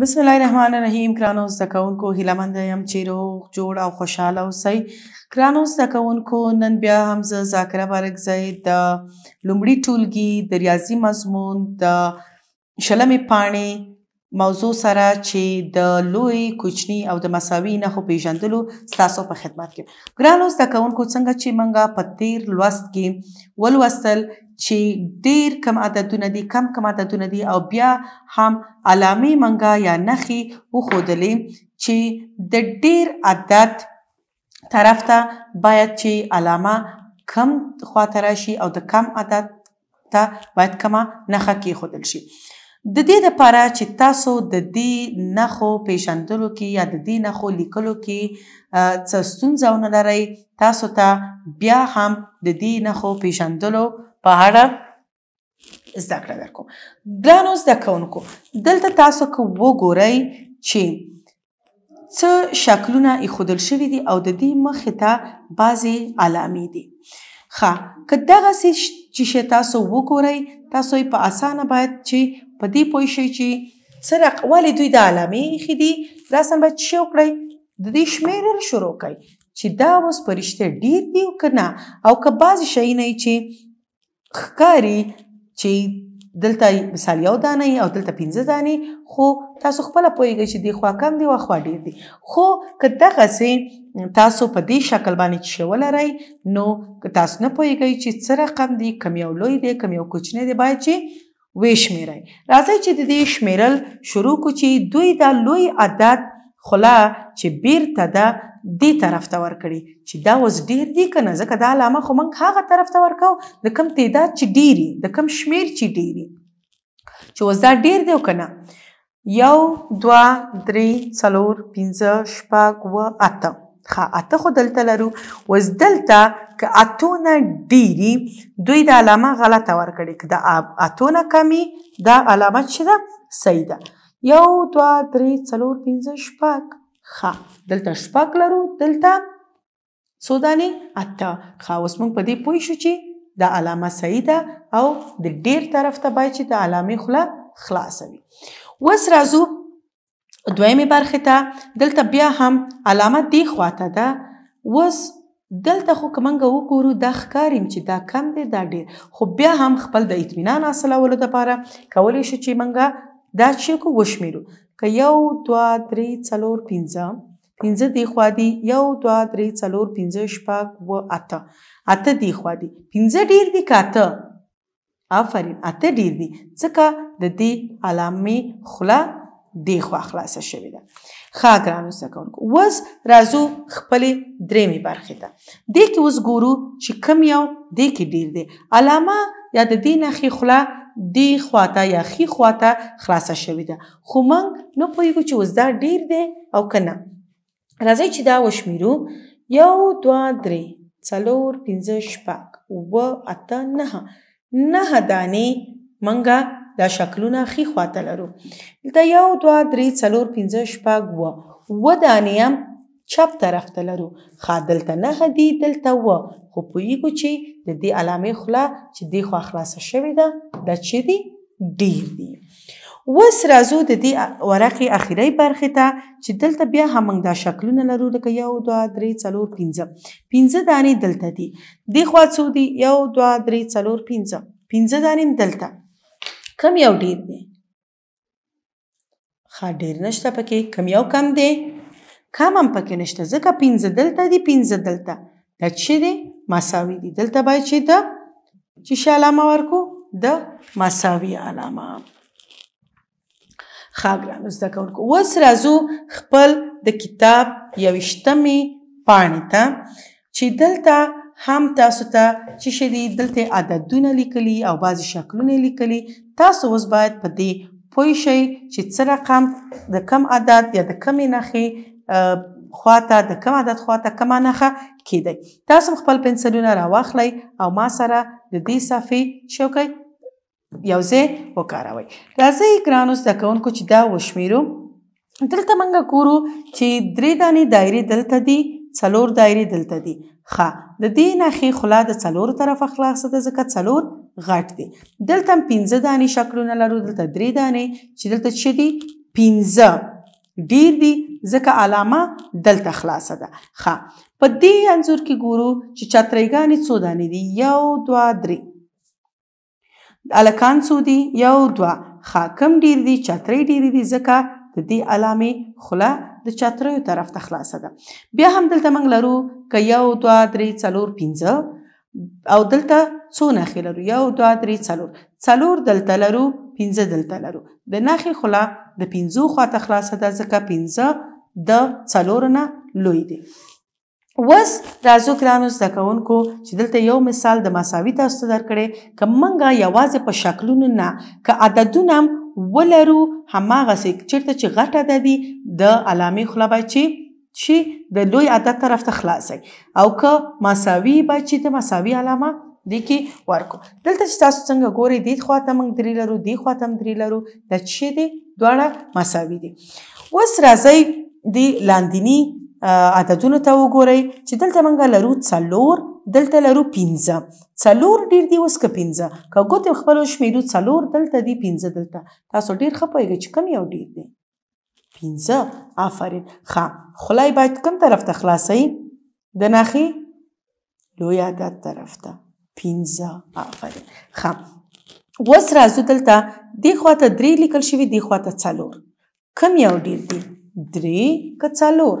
بسم الله الرحمن الرحیم ګرانو زده کوونکو هیله مند یم چې روغ جوړ او خوشحاله اوسئ ګرانو زده کوونکو نن بیا هم زه ذاکره بارکزی د لومړي ټولګي د ریاضي مضمون د شلمې پاڼې موضوع سره چې د لوی کوچنی او د مساوي نه خو پیژندلو ستاسو په خدمت کې ګرانو زده کوونکو څنګه چې منګه په تیر لوست کې ولوستل چې ډیر کم عددونه دي کم کم عددونه دي او بیا هم علامې منګه یا نخي وښودلې چې د ډیر عدد طرف ته باید چې علامه کم خواته راشي او د کم عدد ته باید کمه نخه کېښودل شي د دې لپاره چې تاسو د دې نخو پیژندلو کې یا د دې نخو لیکلو کې څه ستونزه ونه لرئ تاسو ته تا بیا هم د دې نخو پیژندلو په اړه زده کړه درکوم ګرانو زده کوونکو دلته تاسو که وګورئ چې څه شکلونه ایښودل شوي دي او د دې مخې ته بعضې علامې دي ښه که دغسې چې شی تاسو وګورئ تاسو یې په اسانه باید چې په دې پوه شئ چې سره والي دوی د علامې خدي راسن به چې وکړي د دې شمیرل شروع کړي چې دا اوس پرشته ډیر دی او کنه او که بعض شي نه چې خکاری چې دلته مثال یو دانه او دلته پنځه دانه خو تاسو خپل پوهیږئ چې دی خوا کم دی او خوا ډیر دی خو که دغه سي تاسو په دې شکل باندې شول راي نو تاسو نه پوهیږئ چې څه رقم دی کم یو لوی دی کم یو کوچنی دی باید چې وشمیرئ راځئ چې د دې شمیرل شروع کو چې دوی دا لوی عدد خلا چې بیرته دا دې طرف ته ورکړي چې دا وز ډیر دی کنه ځکه دا علامه خو موږ هغه طرف ته ورکاو د کم تعداد چې ډیری د کم شمیر چې ډیری چې وز دا ډیر دی کنه یو دوا درې څلور پنځه شپږ و اته ښه اته خو دلته لرو اوس دلته که اتو نه ډیري دوی د علامه غلطه ورکړې که د اتو نه کمي دا علامه چې ده صحیح ده یو دوه درې څلور پنځه شپږ ښه دلته شپږ لرو دلته څو دانې اته ښه اوس موږ په دې پوه شو چې دا علامه صحیح ده او د ډیر طرف ته باید چې د علامې خوله خلاصوي اوس راځو دویمې برخې ته دلته بیا هم علامه دی خواته ده وس دلته خو کومنګ وګورو د ښکاریم چې دا کم دی دا ډیر خو بیا هم خپل د اطمینان حاصلولو لپاره کولی شو چې منګه دا چې کو وشمیرو که یو دوه درې څلور پنځه پنځه دی خوا دی یو دوه درې څلور پنځه شپږ و اته اته دی خوا دی پنځه ډیر دی کاته آفرین اته ډیر دی ځکه د دې علامې خله دی خو خلاص شوې ده ښه ګرانو سکونکو وز راځو خپلې درېمې برخې ته دې کې اوس ګورو چې کم یو دې کې ډیر دی علامه یا د دې نښې خوله دی خواته یا خی خواته خلاصه شوې ده خو موږ نه پوهیږو چې اوس دا ډیر دی او که نه راځئ چې دا وشمیرو یو دوه درې څلور پنځه شپږ اووه اته نهه نهه دانې منګه دا شکلونه خي خواته لرو دلته یو دوه درې څلور پنځه شپږ اووه اووه دانې هم چپ طرف ته لرو خا دلته نهه دي دلته اووه خو پوهیږو چې د دې علامې خوله چې دې خوا خلاصه شوې ده دا چې دي ډېر دي اوس راځو د دې ورقې اخیری برخې ته چې دلته بیا همنګ دا شکلونه لرو لکه یو دوه درې څلور پنځه پنځه دانې دلته دي دې خوا څو دي یو دوه درې څلور پنځه پنځه دانې دلته کم یو ډیر دی ښه ډیر نشته پکې کم یو کم دی کم هم پکې نشته ځکه پنځه دلته دی پنځه دلته دا چې دی مساوي دی دلته باید چې د چې علامه ورکو د مساوي علامه خاګرانو زده کوونکو اوس راځو خپل د کتاب یوشتمې پاڼې ته چې دلته هم تاسو ته تا چې شدي دلته عددونه لیکلي او بعضی شکلونه لیکلي تاسو اوس باید په دې پوه شئ چې څه رقم د کم عدد یا د کمې نښې خواته د کم عدد خواته کمه نښه کیدی تاسو خپل پنسلونه راواخلئ او ما سره د دې صفحې شوکئ یو ځای وکاروئ راځئ ګرانو زده کوونکو چې دا وشمیرو دلته موږ ګورو چې درې دانې دایرې دلته دي څلور دایره دلته دي خا د دې نخي خلا د څلور طرف خلاص ده ځکه څلور غټ دي دلته پنځه دانې شکلونه لرو دلته درې دانې چې دلته څه دي پنځه ډیر دي ځکه علامه دلته خلاص ده خا په دې انزور کې ګورو چې چترېګانی څو دانې دي یو دوه درې الکان څو دي یو دوه خا کم ډیر دي چترې ډیر دي ځکه د دې علامې خلا د چتریو طرف ته خلاصه ده بیا هم دلته موږ لرو ک یو دوه درې څلور پنځه او دلته څو ناخې لرو یو دوه درې څلور څلور دلته لرو پنځه دلته لرو د ناخې خلا د پنځو خواته خلاصه ده ځکه پنځه د څلور نه لوی دی وس راځو ګرانو زده کوونکو چې دلته یو مثال د مساوي تاسو ته درکړې کمنګا یوازې په شکلونو نه ک عددونه ولرو هماغسې چیرته چې غټ عددي د علامې خلا به چې چې د لوی عدد طرف ته خلاصي او که مساوي به چې د مساوي علامه د کې ورکو دلته چې تاسو څنګه ګوري دې خواته موږ درې لرو دې خواته موږ درې لرو د چې دي دواړه مساوي دي وس راځي د لاندینی عددونو ته وګورئ چې دلته موږ لرو څلور دلته لرو پنځه څلور ډیر دی اوس که پنځه که ګوتې خپلو شمیرو څلور دلته دی پنځه دلته تاسو ډیر ښه پوهیږئ چې کم یو ډیر دی پنځه آفرین ښه خولای باید کوم طرف ته خلاصوي د ناخې لوی عدد طرف ته پنځه آفرین ښه اوس راځو دلته دې خوا ته درې لیکل شوي دې خوا ته څلور کم یو ډیر دی درې که څلور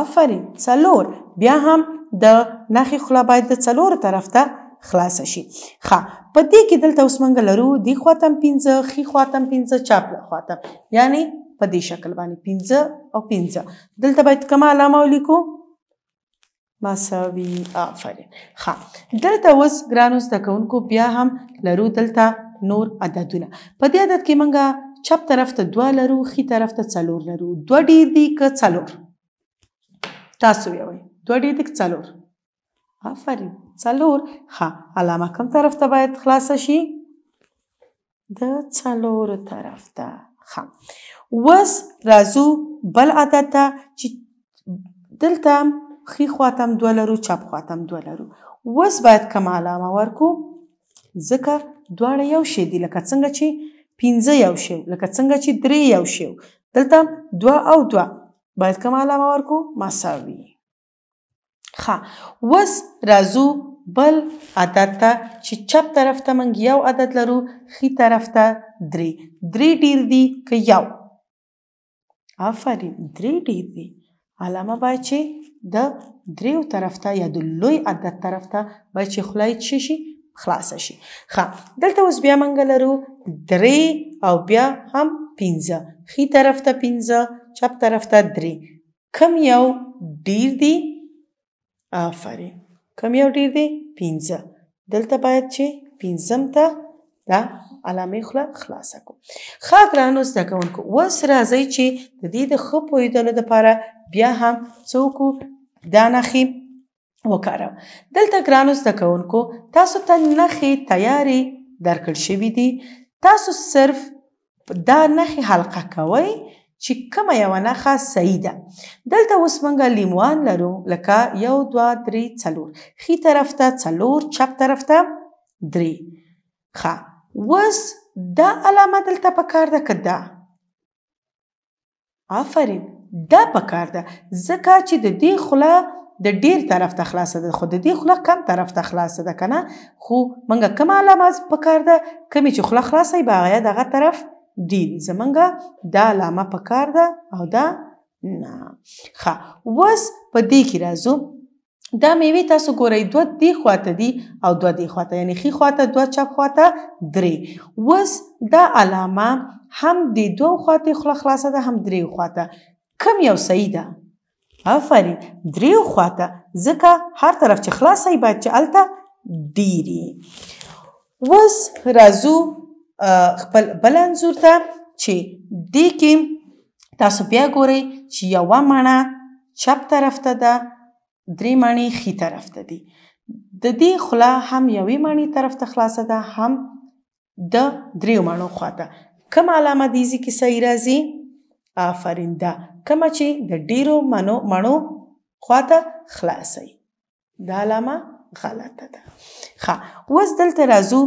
آفرین څلور بیا هم د نخې خوله باید د څلور طرف ته خلاص شي ښه په دې کې دلته اوس موږ لرو دی خواتم پنځه خي خواتم پنځه چپ خواتم یعنی په دې شکل باندې پنځه او پنځه دلته باید کومه علامه ولیکو مساوي آفرین ښه دلته اوس ګرانو زده کوونکو بیا هم لرو دلته نور عددونه په دې عدد کې موږ چپ طرف ته دوه لرو خي طرف ته څلور لرو دوه ډیر دي که څلور تاسو ویوي دوه ډي دک څلور افرین څلور ها علامه کوم طرف ته باید خلاصه شي د څلور طرف ته ها وس رازو بل عدد ته چې دلته خي خواتم دوه لرو چپ خواتم دوه لرو وس باید کوم علامه ورکو ځکه دواړه یو شی دي لکه څنګه چې پنځه یو شی لکه څنګه چې درې یو شی دلته دوه او دوه باید کوم علامه ورکو مساوي ښه اوس راځو بل عدد ته چې چپ طرف ته موږ یو عدد لرو خي طرف ته درې درې ډیر دي که یو افرین درې ډیر دي علامه باید چې د دریو طرف ته یا د لوی عدد طرف ته باید چې خولای چی شي خلاص شي ښه دلته اوس بیا موږ لرو درې او بیا هم پنځه خي طرف ته پنځه چپ طرف ته درې کم یو ډیر دی آفرین کم یو ډیر دی پنځه دلته باید چې پنځم ته دا علامه خلا خلاصه کو خا ګرانو زده کوونکو اوس راځئ چې د دې د ښه پوهېدلو دپاره بیا هم څوکو دا نښې وکاروه دلته ګرانو زده کوونکو تاسو ته نښې تیارې درکړل شوي دي تاسو صرف دا نښې حلقه کوئ چې کومه یو نخه صحیح ده دلته اوس مونږه لیموان لرو لکه یو دوه درې څلور خي طرف ته څلور چپ طرف ته درې ښه اوس دا علامه دلته پکار ده که دا آفرین دا پکار ده ځکه چې د دې خوله د ډیر طرف ته خلاصه ده خو د دې خوله کم طرف ته خلاصه ده کنه خو منګه کوم علامه پکار ده کمی چې خوله خلاصه وي باغیا دغه طرف ډېری زمونږه دا علامه په کار ده او دا نه ښه اوس په دې کې راځو دا میوه تاسو ګورئ دوه دی خواته دي او دوه دی خواته یعنی خي خواته دوه چپ خواته درې وس دا علامه هم د دوه خواته خلا خلاصه ده هم درې خواته کم یو صحیح ده افرین درې خواته ځکه هر طرف چې خلاصې باید چې الته ډيري وس رازو خپل بل انزور ته چې د کې تاسو بیا ګورئ چې یو مڼه چپ طرف ته ده درې مڼې خي طرف ته دي د دې خلا هم یوې مڼې طرف ته خلاصه ده هم د دریو مڼو خواته کوم علامه دي چې صحیح راځي آفرین ده کومه چې د ډیرو مڼو مڼو خواته خلاصي دا علامه غلطه ده ښه اوس دلته راځو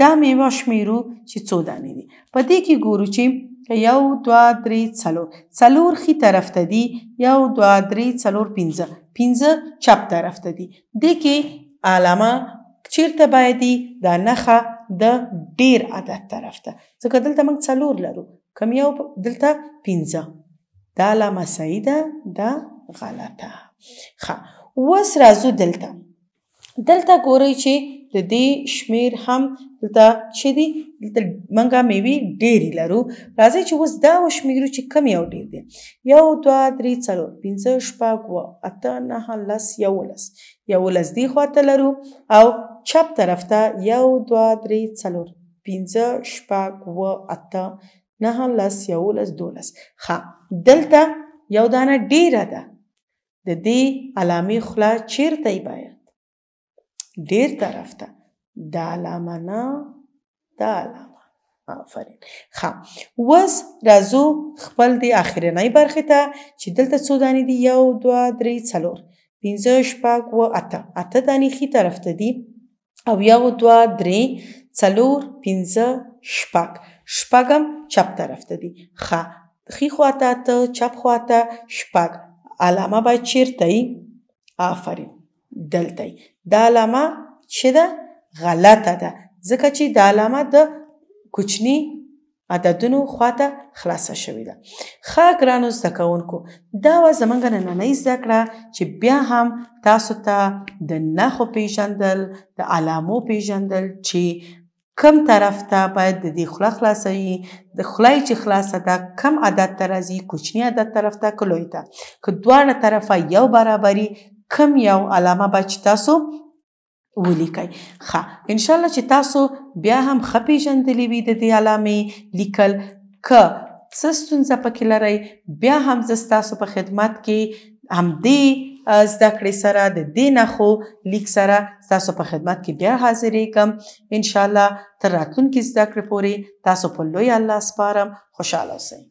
دا میوه شمیرو چې څو دانې دي په دې کې ګورو چې یو دوا درې څلور څلور خي طرف ته دي یو دوا درې څلور پنځه پنځه چپ طرف ته دي د کې علامه چیرته باید دي دا نخه د ډیر عدد طرف ته ځکه دلته موږ څلور لرو کم یو دلته پنځه دا علامه صحیح ده دا غلطه ښه اوس راځو دلته دلته ګورئ چې د دې شمیر هم دلته چې دی دلته منګه میوي ډېری لرو راځي چې اوس دا وشمیرو چې کم یو ډېر دی یو دوه درې څلور پنځه شپږ اوه اته نهه لس یولس یولس دی خواته لرو او چپ طرف ته یو دوه درې څلور پنځه شپږ اوه اته نهه لس یولس دولس ښه دلته یو دانه ډېره ده د دې علامې خوله چیرته یې باید ډیر طرف ته د علامه نه د علامه آفرین ښه اوس راځو خپل د اخرنۍ برخې ته چې دلته څو دانې دي یو دوه درې څلور پنځه شپږ و اته اته دانې ښي طرف ته دي او یو دوه درې څلور پنځه شپږ شپږم چپ طرف ته دي ښه ښي خواته اته چپ خواته شپږ علامه باید چیرته آفرین دلته دا علامه چې ده غلطه ده ځکه چې دا علامه د کوچني عددونو خواته خلاصه شوې ده ښه ګرانو زده کوونکو دا وه زموږ نننۍ زده کړه چې بیا هم تاسو ته د نښو پیژندل د علامو پیژندل چې کم طرف ته باید د دې خوله خلاصوي د خولای چې خلاصه ده کم عدد ته راځي کوچني عدد طرف ته که لوی ته که دواړه طرفه یو برابري کم یو علامه به چې تاسو ولیکئ ښه انشاءالله چې تاسو بیا هم ښه پېژندلې وي د دې علامې لیکل که څه ستونزه پکې لرئ بیا هم زه ستاسو په خدمت کې همدې زده کړې سره د دې نښو لیک سره ستاسو په خدمت کې بیا حاضرې کم انشاءالله تر راتلونکي زده کړې پورې تاسو په لوی الله سپارم خوشحاله اوسئ